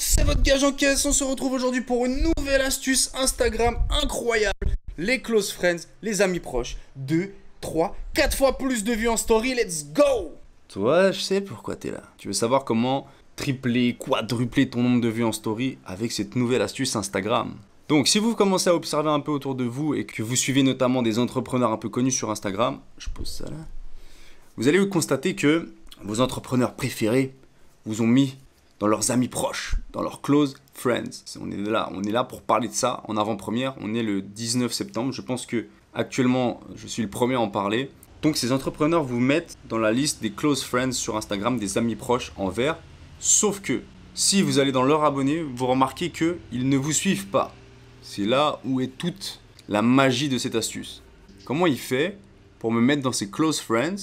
c'est votre gage en caisse. On se retrouve aujourd'hui pour une nouvelle astuce Instagram incroyable. Les close friends, les amis proches. 2, 3, 4 fois plus de vues en story. Let's go Toi, je sais pourquoi t'es là. Tu veux savoir comment tripler, quadrupler ton nombre de vues en story avec cette nouvelle astuce Instagram. Donc si vous commencez à observer un peu autour de vous et que vous suivez notamment des entrepreneurs un peu connus sur Instagram, je pose ça là, vous allez vous constater que vos entrepreneurs préférés vous ont mis dans leurs amis proches, dans leurs close friends. On est là, on est là pour parler de ça en avant-première. On est le 19 septembre. Je pense que actuellement, je suis le premier à en parler. Donc ces entrepreneurs vous mettent dans la liste des close friends sur Instagram, des amis proches en vert. Sauf que si vous allez dans leur abonné, vous remarquez qu'ils ne vous suivent pas. C'est là où est toute la magie de cette astuce. Comment il fait pour me mettre dans ses close friends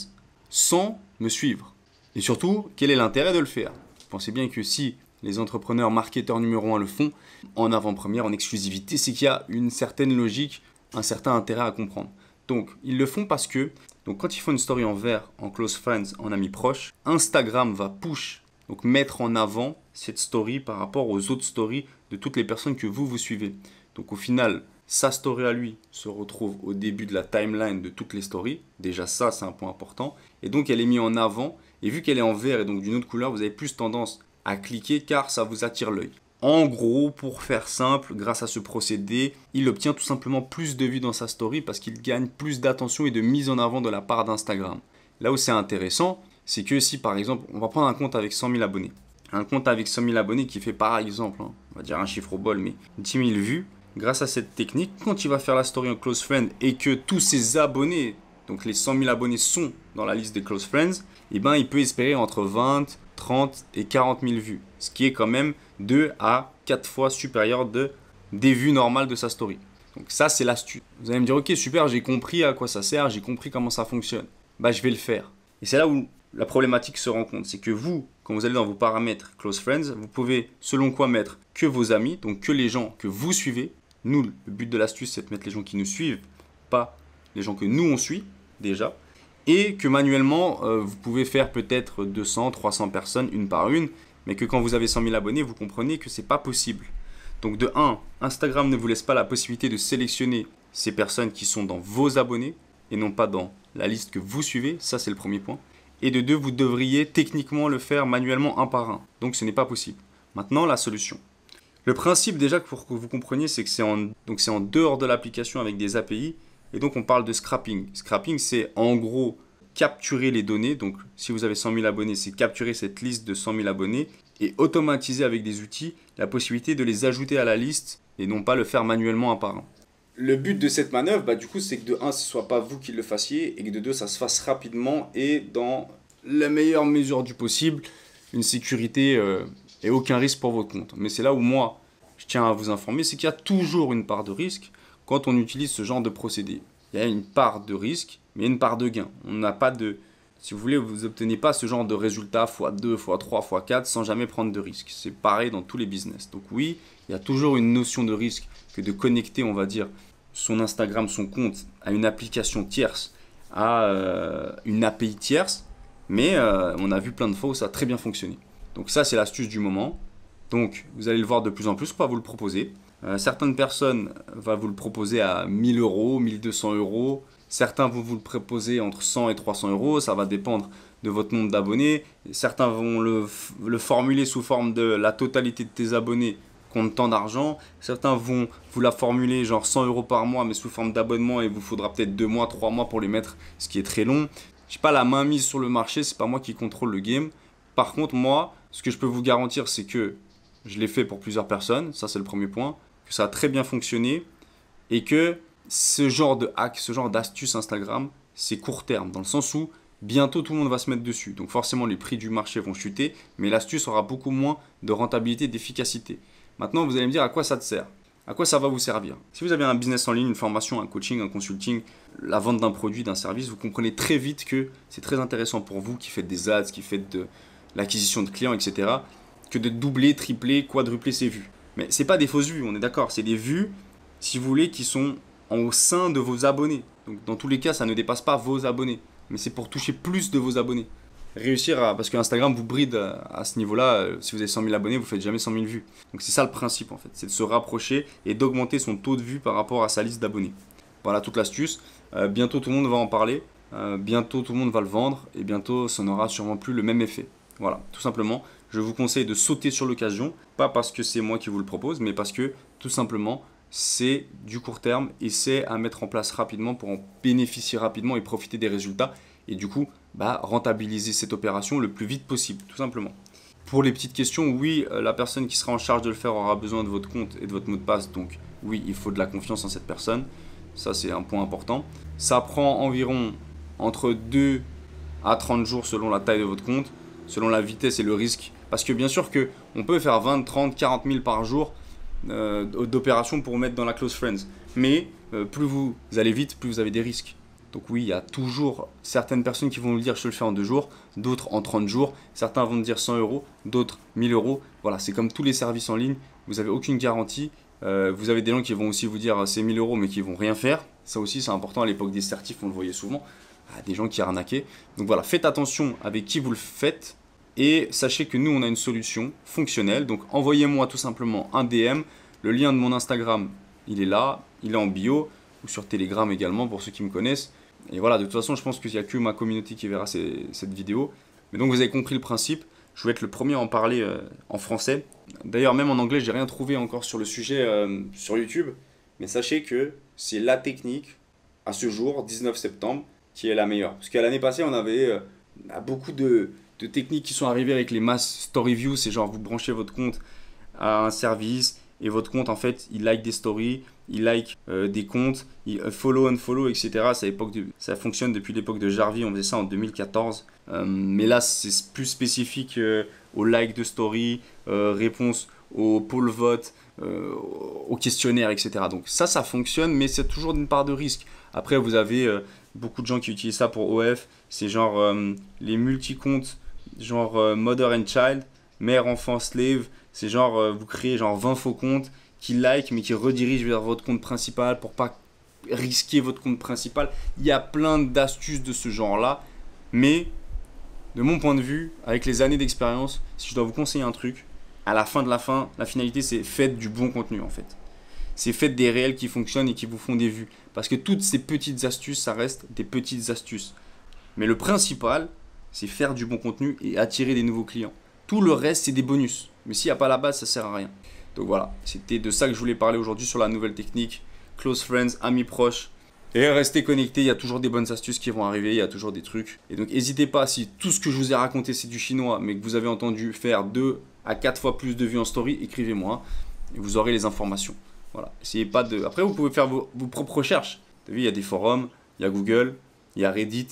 sans me suivre Et surtout, quel est l'intérêt de le faire pensez bien que si les entrepreneurs marketeurs numéro 1 le font, en avant-première, en exclusivité, c'est qu'il y a une certaine logique, un certain intérêt à comprendre. Donc, ils le font parce que, donc quand ils font une story en vert, en close friends, en amis proches, Instagram va push, donc mettre en avant cette story par rapport aux autres stories de toutes les personnes que vous vous suivez. Donc au final, sa story à lui se retrouve au début de la timeline de toutes les stories. Déjà ça, c'est un point important. Et donc elle est mise en avant et vu qu'elle est en vert et donc d'une autre couleur, vous avez plus tendance à cliquer car ça vous attire l'œil. En gros, pour faire simple, grâce à ce procédé, il obtient tout simplement plus de vues dans sa story parce qu'il gagne plus d'attention et de mise en avant de la part d'Instagram. Là où c'est intéressant, c'est que si par exemple, on va prendre un compte avec 100 000 abonnés, un compte avec 100 000 abonnés qui fait par exemple, hein, on va dire un chiffre au bol, mais 10 000 vues, grâce à cette technique, quand il va faire la story en close friend et que tous ses abonnés donc les 100 000 abonnés sont dans la liste des close friends, et eh ben il peut espérer entre 20, 30 et 40 000 vues, ce qui est quand même 2 à 4 fois supérieur de, des vues normales de sa story. Donc ça c'est l'astuce. Vous allez me dire ok super j'ai compris à quoi ça sert, j'ai compris comment ça fonctionne, bah je vais le faire. Et c'est là où la problématique se rencontre, c'est que vous, quand vous allez dans vos paramètres close friends, vous pouvez selon quoi mettre que vos amis, donc que les gens que vous suivez. Nous, le but de l'astuce, c'est de mettre les gens qui nous suivent, pas les gens que nous on suit déjà, et que manuellement, euh, vous pouvez faire peut-être 200, 300 personnes une par une, mais que quand vous avez 100 000 abonnés, vous comprenez que ce c'est pas possible. Donc de 1, Instagram ne vous laisse pas la possibilité de sélectionner ces personnes qui sont dans vos abonnés et non pas dans la liste que vous suivez, ça c'est le premier point. Et de 2, vous devriez techniquement le faire manuellement un par un. Donc ce n'est pas possible. Maintenant, la solution. Le principe déjà pour que vous compreniez, c'est que c'est en dehors de l'application avec des API et donc on parle de scrapping. Scrapping, c'est en gros capturer les données. Donc si vous avez 100 000 abonnés, c'est capturer cette liste de 100 000 abonnés et automatiser avec des outils la possibilité de les ajouter à la liste et non pas le faire manuellement un par un. Le but de cette manœuvre, bah, du coup, c'est que de 1, ce ne soit pas vous qui le fassiez et que de 2, ça se fasse rapidement et dans la meilleure mesure du possible, une sécurité euh, et aucun risque pour votre compte. Mais c'est là où moi, je tiens à vous informer, c'est qu'il y a toujours une part de risque quand on utilise ce genre de procédé. Il y a une part de risque, mais une part de gain. On n'a pas de... Si vous voulez, vous obtenez pas ce genre de résultat x2, x3, x4 sans jamais prendre de risque. C'est pareil dans tous les business. Donc oui, il y a toujours une notion de risque que de connecter, on va dire, son Instagram, son compte à une application tierce, à euh, une API tierce. Mais euh, on a vu plein de fois où ça a très bien fonctionné. Donc ça, c'est l'astuce du moment. Donc vous allez le voir de plus en plus, on va vous le proposer. Euh, certaines personnes vont vous le proposer à 1000 euros, 1200 euros. Certains vont vous le proposer entre 100 et 300 euros. Ça va dépendre de votre nombre d'abonnés. Certains vont le, formuler sous forme de la totalité de tes abonnés compte tant d'argent. Certains vont vous la formuler genre 100 euros par mois, mais sous forme d'abonnement et vous faudra peut-être 2 mois, 3 mois pour les mettre, ce qui est très long. Je n'ai pas la main mise sur le marché, c'est pas moi qui contrôle le game. Par contre, moi, ce que je peux vous garantir, c'est que je l'ai fait pour plusieurs personnes. Ça, c'est le premier point que ça a très bien fonctionné et que ce genre de hack, ce genre d'astuce Instagram, c'est court terme, dans le sens où bientôt tout le monde va se mettre dessus. Donc forcément, les prix du marché vont chuter, mais l'astuce aura beaucoup moins de rentabilité, d'efficacité. Maintenant, vous allez me dire à quoi ça te sert à quoi ça va vous servir Si vous avez un business en ligne, une formation, un coaching, un consulting, la vente d'un produit, d'un service, vous comprenez très vite que c'est très intéressant pour vous qui faites des ads, qui faites de l'acquisition de clients, etc., que de doubler, tripler, quadrupler ses vues. Mais c'est pas des fausses vues, on est d'accord. C'est des vues, si vous voulez, qui sont au sein de vos abonnés. Donc dans tous les cas, ça ne dépasse pas vos abonnés. Mais c'est pour toucher plus de vos abonnés. Réussir à... Parce que Instagram vous bride à ce niveau-là. Euh, si vous avez 100 000 abonnés, vous faites jamais 100 000 vues. Donc c'est ça le principe en fait. C'est de se rapprocher et d'augmenter son taux de vue par rapport à sa liste d'abonnés. Voilà toute l'astuce. Euh, bientôt tout le monde va en parler. Euh, bientôt tout le monde va le vendre. Et bientôt ça n'aura sûrement plus le même effet. Voilà, tout simplement je vous conseille de sauter sur l'occasion, pas parce que c'est moi qui vous le propose, mais parce que tout simplement, c'est du court terme et c'est à mettre en place rapidement pour en bénéficier rapidement et profiter des résultats et du coup bah, rentabiliser cette opération le plus vite possible, tout simplement. Pour les petites questions, oui, euh, la personne qui sera en charge de le faire aura besoin de votre compte et de votre mot de passe, donc oui, il faut de la confiance en cette personne, ça c'est un point important. Ça prend environ entre 2 à 30 jours selon la taille de votre compte, selon la vitesse et le risque parce que bien sûr que on peut faire 20, 30, 40 000 par jour euh, d'opérations pour mettre dans la close friends. Mais euh, plus vous allez vite, plus vous avez des risques. Donc oui, il y a toujours certaines personnes qui vont vous dire je le fais en deux jours, d'autres en 30 jours, certains vont dire 100 euros, d'autres 1000 euros. Voilà, c'est comme tous les services en ligne, vous n'avez aucune garantie. Euh, vous avez des gens qui vont aussi vous dire c'est 1000 euros mais qui vont rien faire. Ça aussi c'est important à l'époque des certifs, on le voyait souvent. Ah, des gens qui arnaquaient. Donc voilà, faites attention avec qui vous le faites et sachez que nous, on a une solution fonctionnelle. Donc envoyez-moi tout simplement un DM. Le lien de mon Instagram, il est là, il est en bio, ou sur Telegram également pour ceux qui me connaissent. Et voilà, de toute façon, je pense qu'il n'y a que ma communauté qui verra cette vidéo. Mais donc vous avez compris le principe. Je vais être le premier à en parler euh, en français. D'ailleurs, même en anglais, j'ai rien trouvé encore sur le sujet euh, sur YouTube. Mais sachez que c'est la technique à ce jour, 19 septembre, qui est la meilleure. Parce qu'à l'année passée, on avait euh, beaucoup de, de techniques qui sont arrivées avec les mass story view, c'est genre vous branchez votre compte à un service et votre compte en fait il like des stories, il like euh, des comptes, il euh, follow, and follow etc. Ça, ça fonctionne depuis l'époque de Jarvis, on faisait ça en 2014. Euh, mais là c'est plus spécifique au like de story, réponse au poll vote, au questionnaire, etc. Donc ça ça fonctionne mais c'est toujours d'une part de risque. Après vous avez beaucoup de gens qui utilisent ça pour OF, c'est genre les multi-comptes genre euh, Mother and Child, mère, enfant, slave. C'est genre, euh, vous créez genre 20 faux comptes qui like mais qui redirigent vers votre compte principal pour pas risquer votre compte principal. Il y a plein d'astuces de ce genre-là. Mais de mon point de vue, avec les années d'expérience, si je dois vous conseiller un truc, à la fin de la fin, la finalité, c'est faites du bon contenu en fait. C'est faites des réels qui fonctionnent et qui vous font des vues. Parce que toutes ces petites astuces, ça reste des petites astuces. Mais le principal, c'est faire du bon contenu et attirer des nouveaux clients. Tout le reste, c'est des bonus. Mais s'il n'y a pas la base, ça sert à rien. Donc voilà, c'était de ça que je voulais parler aujourd'hui sur la nouvelle technique. Close friends, amis proches. Et restez connectés, il y a toujours des bonnes astuces qui vont arriver, il y a toujours des trucs. Et donc n'hésitez pas, si tout ce que je vous ai raconté c'est du chinois, mais que vous avez entendu faire deux à quatre fois plus de vues en story, écrivez-moi et vous aurez les informations. Voilà, essayez pas de... Après, vous pouvez faire vos, propres recherches. Vous vu, il y a des forums, il y a Google, il y a Reddit,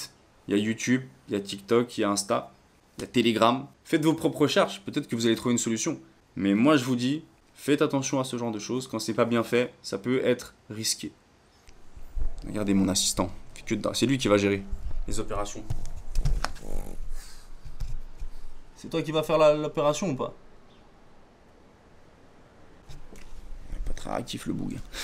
il y a YouTube, il y a TikTok, il y a Insta, il y a Telegram. Faites vos propres recherches, peut-être que vous allez trouver une solution. Mais moi, je vous dis, faites attention à ce genre de choses. Quand c'est pas bien fait, ça peut être risqué. Regardez mon assistant, c'est lui qui va gérer les opérations. C'est toi qui vas faire l'opération ou pas Pas très actif le boug. Hein.